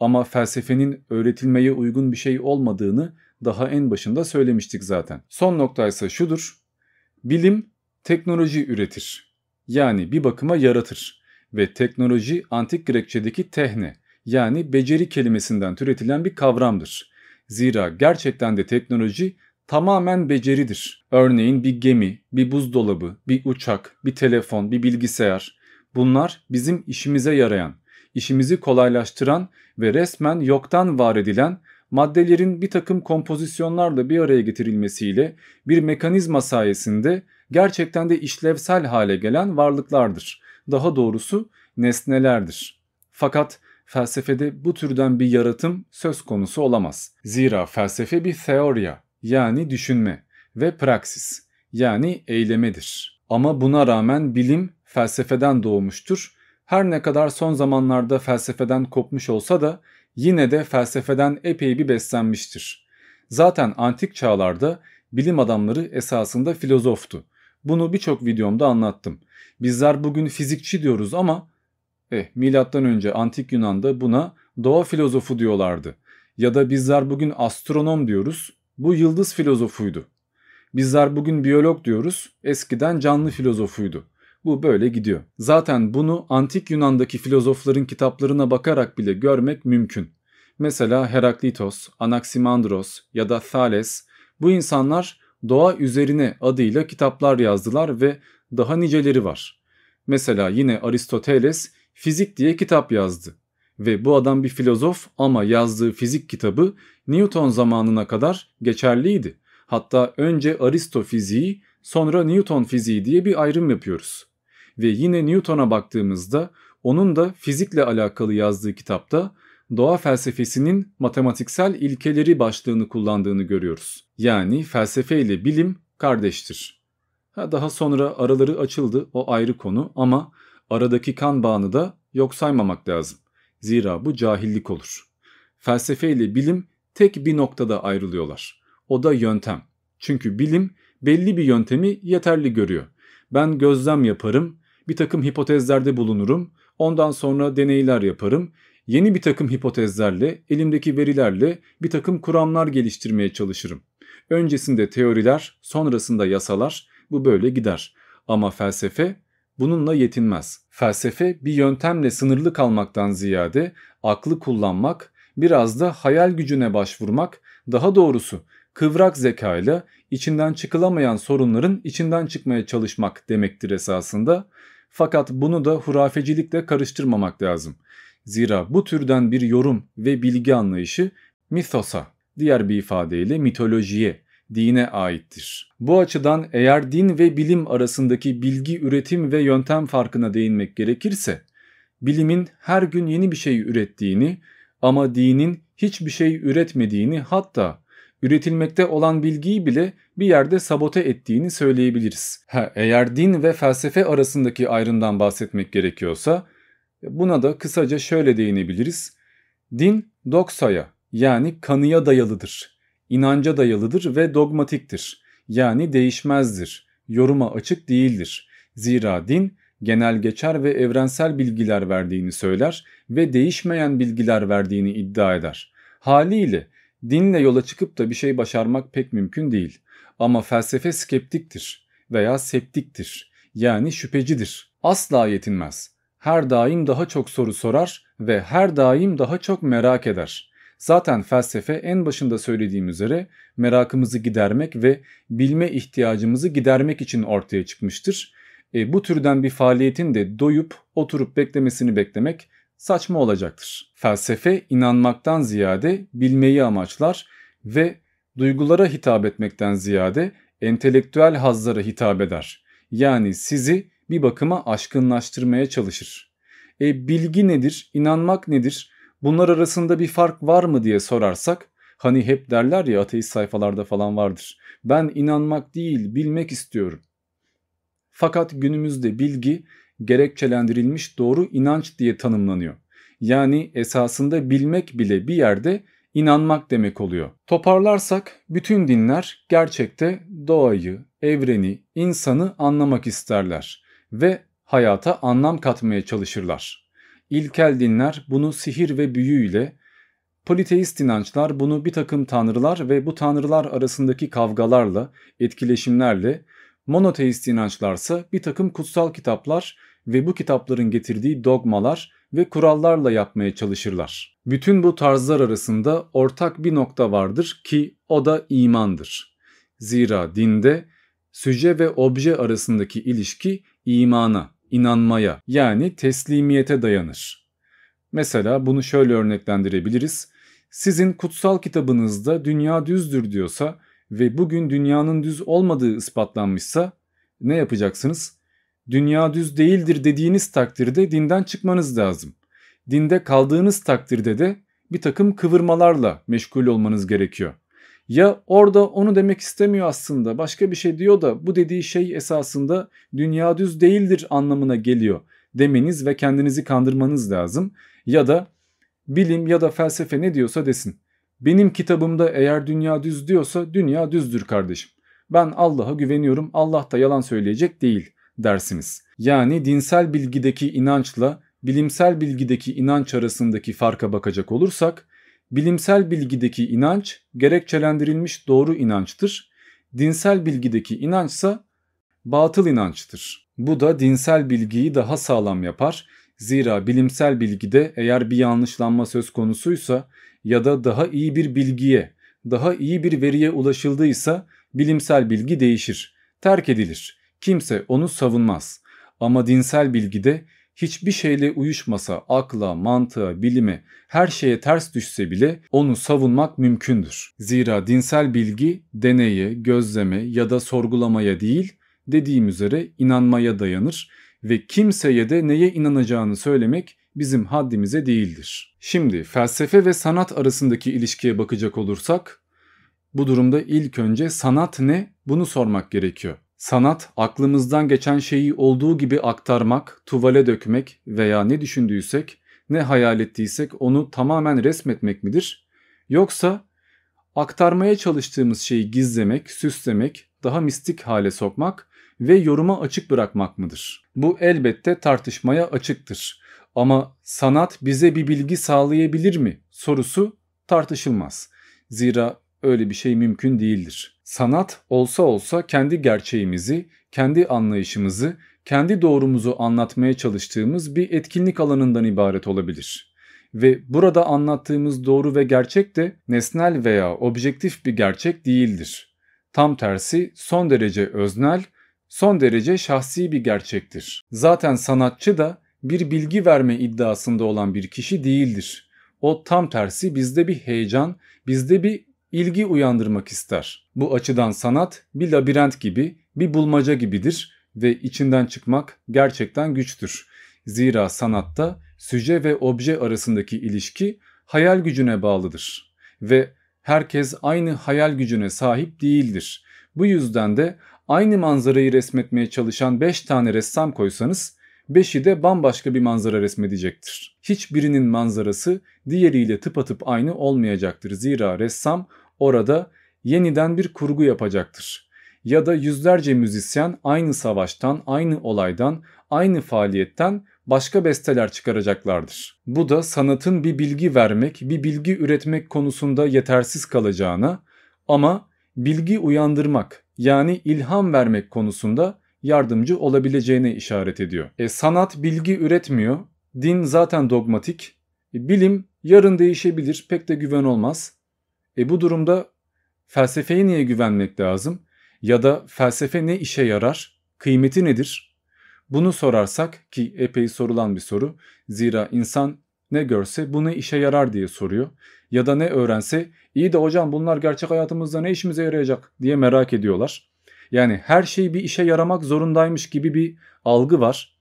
Ama felsefenin öğretilmeye uygun bir şey olmadığını daha en başında söylemiştik zaten. Son nokta ise şudur. Bilim teknoloji üretir. Yani bir bakıma yaratır ve teknoloji antik Grekçedeki tehne yani beceri kelimesinden türetilen bir kavramdır. Zira gerçekten de teknoloji tamamen beceridir. Örneğin bir gemi, bir buzdolabı, bir uçak, bir telefon, bir bilgisayar bunlar bizim işimize yarayan, işimizi kolaylaştıran ve resmen yoktan var edilen maddelerin bir takım kompozisyonlarla bir araya getirilmesiyle bir mekanizma sayesinde gerçekten de işlevsel hale gelen varlıklardır daha doğrusu nesnelerdir. Fakat felsefede bu türden bir yaratım söz konusu olamaz. Zira felsefe bir teoria yani düşünme ve praksis yani eylemedir. Ama buna rağmen bilim felsefeden doğmuştur. Her ne kadar son zamanlarda felsefeden kopmuş olsa da yine de felsefeden epey bir beslenmiştir. Zaten antik çağlarda bilim adamları esasında filozoftu bunu birçok videomda anlattım. Bizler bugün fizikçi diyoruz ama eh, milattan önce antik Yunan'da buna doğa filozofu diyorlardı. Ya da bizler bugün astronom diyoruz. Bu yıldız filozofuydu. Bizler bugün biyolog diyoruz. Eskiden canlı filozofuydu. Bu böyle gidiyor. Zaten bunu antik Yunan'daki filozofların kitaplarına bakarak bile görmek mümkün. Mesela Heraklitos, Anaximandros ya da Thales bu insanlar Doğa Üzerine adıyla kitaplar yazdılar ve daha niceleri var. Mesela yine Aristoteles fizik diye kitap yazdı ve bu adam bir filozof ama yazdığı fizik kitabı Newton zamanına kadar geçerliydi. Hatta önce Aristo fiziği sonra Newton fiziği diye bir ayrım yapıyoruz. Ve yine Newton'a baktığımızda onun da fizikle alakalı yazdığı kitapta doğa felsefesinin matematiksel ilkeleri başlığını kullandığını görüyoruz. Yani felsefe ile bilim kardeştir. Ha, daha sonra araları açıldı o ayrı konu ama aradaki kan bağını da yok saymamak lazım. Zira bu cahillik olur. Felsefe ile bilim tek bir noktada ayrılıyorlar. O da yöntem. Çünkü bilim belli bir yöntemi yeterli görüyor. Ben gözlem yaparım, bir takım hipotezlerde bulunurum, ondan sonra deneyler yaparım yeni bir takım hipotezlerle, elimdeki verilerle bir takım kuramlar geliştirmeye çalışırım. Öncesinde teoriler, sonrasında yasalar, bu böyle gider. Ama felsefe bununla yetinmez. Felsefe bir yöntemle sınırlı kalmaktan ziyade aklı kullanmak, biraz da hayal gücüne başvurmak, daha doğrusu kıvrak zekayla içinden çıkılamayan sorunların içinden çıkmaya çalışmak demektir esasında. Fakat bunu da hurafecilikle karıştırmamak lazım. Zira bu türden bir yorum ve bilgi anlayışı mitosa, diğer bir ifadeyle mitolojiye, dine aittir. Bu açıdan eğer din ve bilim arasındaki bilgi üretim ve yöntem farkına değinmek gerekirse, bilimin her gün yeni bir şey ürettiğini ama dinin hiçbir şey üretmediğini hatta üretilmekte olan bilgiyi bile bir yerde sabote ettiğini söyleyebiliriz. Ha, eğer din ve felsefe arasındaki ayrımdan bahsetmek gerekiyorsa Buna da kısaca şöyle değinebiliriz. Din doksaya yani kanıya dayalıdır, inanca dayalıdır ve dogmatiktir yani değişmezdir, yoruma açık değildir. Zira din genel geçer ve evrensel bilgiler verdiğini söyler ve değişmeyen bilgiler verdiğini iddia eder. Haliyle dinle yola çıkıp da bir şey başarmak pek mümkün değil. Ama felsefe skeptiktir veya septiktir yani şüphecidir. Asla yetinmez her daim daha çok soru sorar ve her daim daha çok merak eder. Zaten felsefe en başında söylediğim üzere merakımızı gidermek ve bilme ihtiyacımızı gidermek için ortaya çıkmıştır. E, bu türden bir faaliyetin de doyup oturup beklemesini beklemek saçma olacaktır. Felsefe inanmaktan ziyade bilmeyi amaçlar ve duygulara hitap etmekten ziyade entelektüel hazlara hitap eder. Yani sizi bir bakıma aşkınlaştırmaya çalışır. E, bilgi nedir, inanmak nedir, bunlar arasında bir fark var mı diye sorarsak hani hep derler ya ateist sayfalarda falan vardır. Ben inanmak değil bilmek istiyorum. Fakat günümüzde bilgi gerekçelendirilmiş doğru inanç diye tanımlanıyor. Yani esasında bilmek bile bir yerde inanmak demek oluyor. Toparlarsak bütün dinler gerçekte doğayı, evreni, insanı anlamak isterler ve hayata anlam katmaya çalışırlar. İlkel dinler bunu sihir ve büyüyle, politeist inançlar bunu bir takım tanrılar ve bu tanrılar arasındaki kavgalarla, etkileşimlerle, monoteist inançlarsa bir takım kutsal kitaplar ve bu kitapların getirdiği dogmalar ve kurallarla yapmaya çalışırlar. Bütün bu tarzlar arasında ortak bir nokta vardır ki o da imandır. Zira dinde süce ve obje arasındaki ilişki imana, inanmaya yani teslimiyete dayanır. Mesela bunu şöyle örneklendirebiliriz. Sizin kutsal kitabınızda dünya düzdür diyorsa ve bugün dünyanın düz olmadığı ispatlanmışsa ne yapacaksınız? Dünya düz değildir dediğiniz takdirde dinden çıkmanız lazım. Dinde kaldığınız takdirde de bir takım kıvırmalarla meşgul olmanız gerekiyor. Ya orada onu demek istemiyor aslında başka bir şey diyor da bu dediği şey esasında dünya düz değildir anlamına geliyor demeniz ve kendinizi kandırmanız lazım. Ya da bilim ya da felsefe ne diyorsa desin. Benim kitabımda eğer dünya düz diyorsa dünya düzdür kardeşim. Ben Allah'a güveniyorum Allah da yalan söyleyecek değil dersiniz. Yani dinsel bilgideki inançla bilimsel bilgideki inanç arasındaki farka bakacak olursak Bilimsel bilgideki inanç gerekçelendirilmiş doğru inançtır. Dinsel bilgideki inançsa batıl inançtır. Bu da dinsel bilgiyi daha sağlam yapar. Zira bilimsel bilgide eğer bir yanlışlanma söz konusuysa ya da daha iyi bir bilgiye, daha iyi bir veriye ulaşıldıysa bilimsel bilgi değişir, terk edilir. Kimse onu savunmaz. Ama dinsel bilgide hiçbir şeyle uyuşmasa, akla, mantığa, bilime, her şeye ters düşse bile onu savunmak mümkündür. Zira dinsel bilgi deneye, gözleme ya da sorgulamaya değil, dediğim üzere inanmaya dayanır ve kimseye de neye inanacağını söylemek bizim haddimize değildir. Şimdi felsefe ve sanat arasındaki ilişkiye bakacak olursak bu durumda ilk önce sanat ne bunu sormak gerekiyor. Sanat aklımızdan geçen şeyi olduğu gibi aktarmak, tuvale dökmek veya ne düşündüysek, ne hayal ettiysek onu tamamen resmetmek midir? Yoksa aktarmaya çalıştığımız şeyi gizlemek, süslemek, daha mistik hale sokmak ve yoruma açık bırakmak mıdır? Bu elbette tartışmaya açıktır. Ama sanat bize bir bilgi sağlayabilir mi sorusu tartışılmaz. Zira Öyle bir şey mümkün değildir. Sanat olsa olsa kendi gerçeğimizi, kendi anlayışımızı, kendi doğrumuzu anlatmaya çalıştığımız bir etkinlik alanından ibaret olabilir. Ve burada anlattığımız doğru ve gerçek de nesnel veya objektif bir gerçek değildir. Tam tersi son derece öznel, son derece şahsi bir gerçektir. Zaten sanatçı da bir bilgi verme iddiasında olan bir kişi değildir. O tam tersi bizde bir heyecan, bizde bir ilgi uyandırmak ister. Bu açıdan sanat bir labirent gibi, bir bulmaca gibidir ve içinden çıkmak gerçekten güçtür. Zira sanatta süje ve obje arasındaki ilişki hayal gücüne bağlıdır ve herkes aynı hayal gücüne sahip değildir. Bu yüzden de aynı manzarayı resmetmeye çalışan 5 tane ressam koysanız beşi de bambaşka bir manzara resmedecektir. Hiçbirinin manzarası diğeriyle tıpatıp aynı olmayacaktır. Zira ressam orada yeniden bir kurgu yapacaktır. Ya da yüzlerce müzisyen aynı savaştan, aynı olaydan, aynı faaliyetten başka besteler çıkaracaklardır. Bu da sanatın bir bilgi vermek, bir bilgi üretmek konusunda yetersiz kalacağına ama bilgi uyandırmak yani ilham vermek konusunda yardımcı olabileceğine işaret ediyor. E, sanat bilgi üretmiyor. Din zaten dogmatik. E, bilim yarın değişebilir. Pek de güven olmaz. E bu durumda felsefeye niye güvenmek lazım? Ya da felsefe ne işe yarar? Kıymeti nedir? Bunu sorarsak ki epey sorulan bir soru. Zira insan ne görse bu ne işe yarar diye soruyor. Ya da ne öğrense iyi de hocam bunlar gerçek hayatımızda ne işimize yarayacak diye merak ediyorlar. Yani her şey bir işe yaramak zorundaymış gibi bir algı var.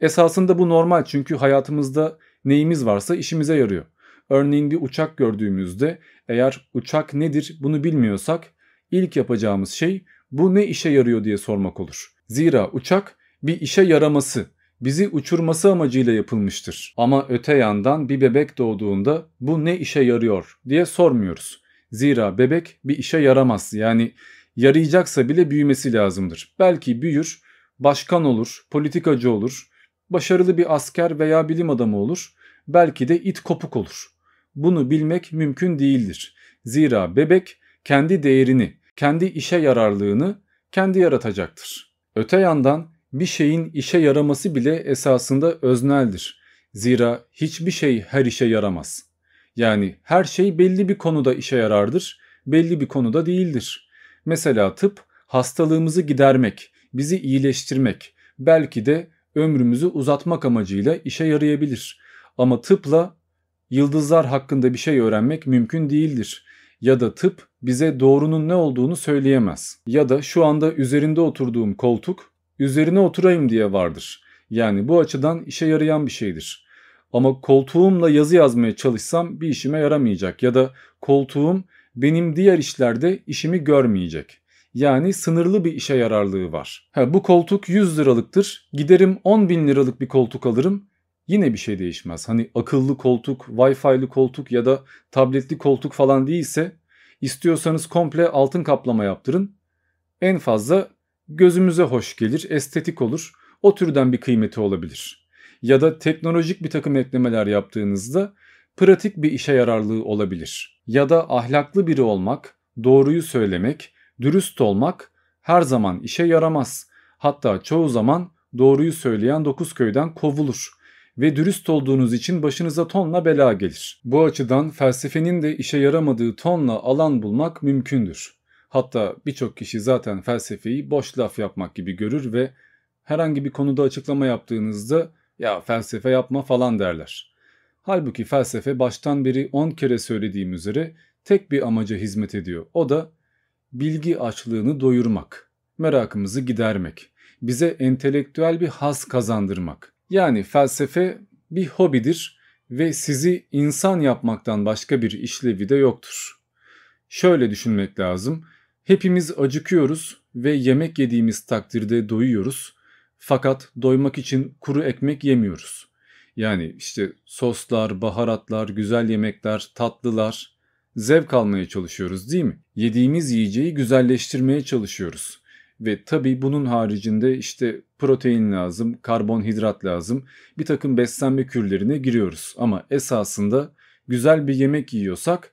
Esasında bu normal çünkü hayatımızda neyimiz varsa işimize yarıyor. Örneğin bir uçak gördüğümüzde eğer uçak nedir bunu bilmiyorsak ilk yapacağımız şey bu ne işe yarıyor diye sormak olur. Zira uçak bir işe yaraması, bizi uçurması amacıyla yapılmıştır. Ama öte yandan bir bebek doğduğunda bu ne işe yarıyor diye sormuyoruz. Zira bebek bir işe yaramaz. Yani yarayacaksa bile büyümesi lazımdır. Belki büyür, başkan olur, politikacı olur, başarılı bir asker veya bilim adamı olur, belki de it kopuk olur. Bunu bilmek mümkün değildir. Zira bebek kendi değerini, kendi işe yararlığını kendi yaratacaktır. Öte yandan bir şeyin işe yaraması bile esasında özneldir. Zira hiçbir şey her işe yaramaz. Yani her şey belli bir konuda işe yarardır, belli bir konuda değildir. Mesela tıp hastalığımızı gidermek, bizi iyileştirmek, belki de ömrümüzü uzatmak amacıyla işe yarayabilir. Ama tıpla yıldızlar hakkında bir şey öğrenmek mümkün değildir. Ya da tıp bize doğrunun ne olduğunu söyleyemez. Ya da şu anda üzerinde oturduğum koltuk üzerine oturayım diye vardır. Yani bu açıdan işe yarayan bir şeydir. Ama koltuğumla yazı yazmaya çalışsam bir işime yaramayacak ya da koltuğum benim diğer işlerde işimi görmeyecek. Yani sınırlı bir işe yararlığı var. Ha, bu koltuk 100 liralıktır. Giderim 10 bin liralık bir koltuk alırım. Yine bir şey değişmez. Hani akıllı koltuk, Wi-Fi'li koltuk ya da tabletli koltuk falan değilse istiyorsanız komple altın kaplama yaptırın. En fazla gözümüze hoş gelir, estetik olur. O türden bir kıymeti olabilir. Ya da teknolojik bir takım eklemeler yaptığınızda pratik bir işe yararlığı olabilir. Ya da ahlaklı biri olmak, doğruyu söylemek, dürüst olmak her zaman işe yaramaz. Hatta çoğu zaman doğruyu söyleyen dokuz köyden kovulur ve dürüst olduğunuz için başınıza tonla bela gelir. Bu açıdan felsefenin de işe yaramadığı tonla alan bulmak mümkündür. Hatta birçok kişi zaten felsefeyi boş laf yapmak gibi görür ve herhangi bir konuda açıklama yaptığınızda ya felsefe yapma falan derler. Halbuki felsefe baştan beri 10 kere söylediğim üzere tek bir amaca hizmet ediyor. O da bilgi açlığını doyurmak, merakımızı gidermek, bize entelektüel bir haz kazandırmak. Yani felsefe bir hobidir ve sizi insan yapmaktan başka bir işlevi de yoktur. Şöyle düşünmek lazım. Hepimiz acıkıyoruz ve yemek yediğimiz takdirde doyuyoruz. Fakat doymak için kuru ekmek yemiyoruz. Yani işte soslar, baharatlar, güzel yemekler, tatlılar zevk almaya çalışıyoruz değil mi? Yediğimiz yiyeceği güzelleştirmeye çalışıyoruz. Ve tabii bunun haricinde işte protein lazım, karbonhidrat lazım. Bir takım beslenme kürlerine giriyoruz. Ama esasında güzel bir yemek yiyorsak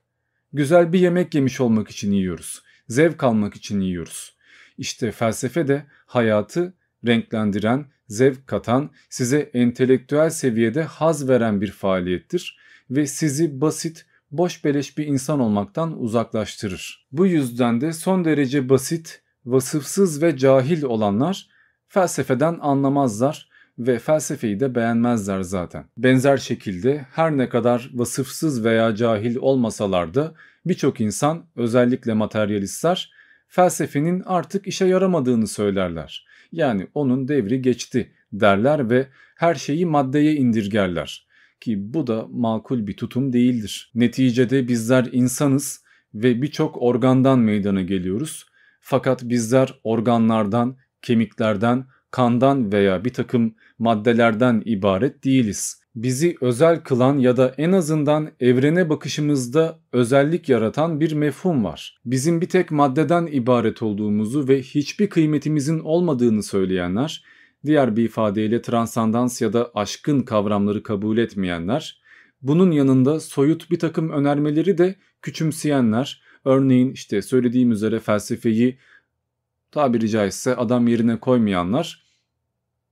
güzel bir yemek yemiş olmak için yiyoruz. Zevk almak için yiyoruz. İşte felsefe de hayatı renklendiren, zevk katan, size entelektüel seviyede haz veren bir faaliyettir ve sizi basit, boş beleş bir insan olmaktan uzaklaştırır. Bu yüzden de son derece basit, vasıfsız ve cahil olanlar felsefeden anlamazlar ve felsefeyi de beğenmezler zaten. Benzer şekilde her ne kadar vasıfsız veya cahil olmasalar da birçok insan özellikle materyalistler felsefenin artık işe yaramadığını söylerler. Yani onun devri geçti derler ve her şeyi maddeye indirgerler ki bu da makul bir tutum değildir. Neticede bizler insanız ve birçok organdan meydana geliyoruz. Fakat bizler organlardan, kemiklerden, kandan veya bir takım maddelerden ibaret değiliz bizi özel kılan ya da en azından evrene bakışımızda özellik yaratan bir mefhum var. Bizim bir tek maddeden ibaret olduğumuzu ve hiçbir kıymetimizin olmadığını söyleyenler, diğer bir ifadeyle transandans ya da aşkın kavramları kabul etmeyenler, bunun yanında soyut bir takım önermeleri de küçümseyenler, örneğin işte söylediğim üzere felsefeyi tabiri caizse adam yerine koymayanlar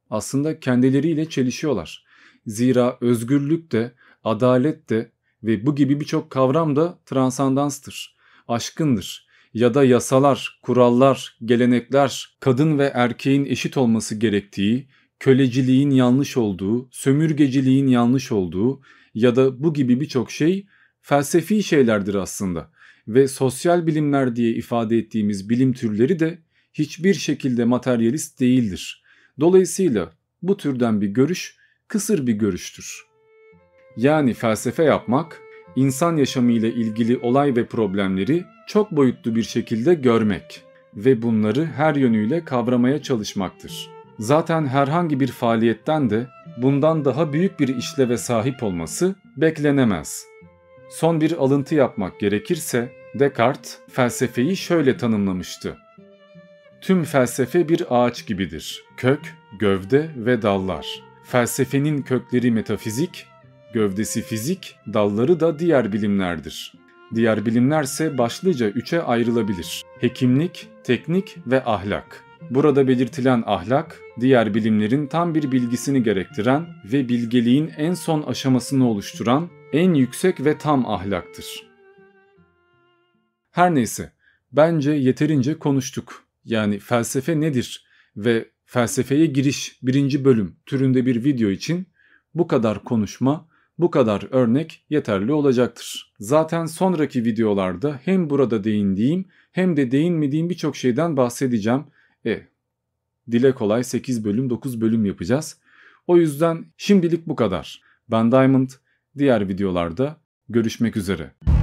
aslında kendileriyle çelişiyorlar. Zira özgürlük de, adalet de ve bu gibi birçok kavram da transandanstır, aşkındır ya da yasalar, kurallar, gelenekler, kadın ve erkeğin eşit olması gerektiği, köleciliğin yanlış olduğu, sömürgeciliğin yanlış olduğu ya da bu gibi birçok şey felsefi şeylerdir aslında ve sosyal bilimler diye ifade ettiğimiz bilim türleri de hiçbir şekilde materyalist değildir. Dolayısıyla bu türden bir görüş kısır bir görüştür. Yani felsefe yapmak, insan yaşamıyla ilgili olay ve problemleri çok boyutlu bir şekilde görmek ve bunları her yönüyle kavramaya çalışmaktır. Zaten herhangi bir faaliyetten de bundan daha büyük bir işleve sahip olması beklenemez. Son bir alıntı yapmak gerekirse Descartes felsefeyi şöyle tanımlamıştı. Tüm felsefe bir ağaç gibidir. Kök, gövde ve dallar. Felsefenin kökleri metafizik, gövdesi fizik, dalları da diğer bilimlerdir. Diğer bilimlerse başlıca üçe ayrılabilir. Hekimlik, teknik ve ahlak. Burada belirtilen ahlak, diğer bilimlerin tam bir bilgisini gerektiren ve bilgeliğin en son aşamasını oluşturan en yüksek ve tam ahlaktır. Her neyse, bence yeterince konuştuk. Yani felsefe nedir ve Felsefeye giriş 1. bölüm türünde bir video için bu kadar konuşma, bu kadar örnek yeterli olacaktır. Zaten sonraki videolarda hem burada değindiğim hem de değinmediğim birçok şeyden bahsedeceğim. E, dile kolay 8 bölüm 9 bölüm yapacağız. O yüzden şimdilik bu kadar. Ben Diamond, diğer videolarda görüşmek üzere.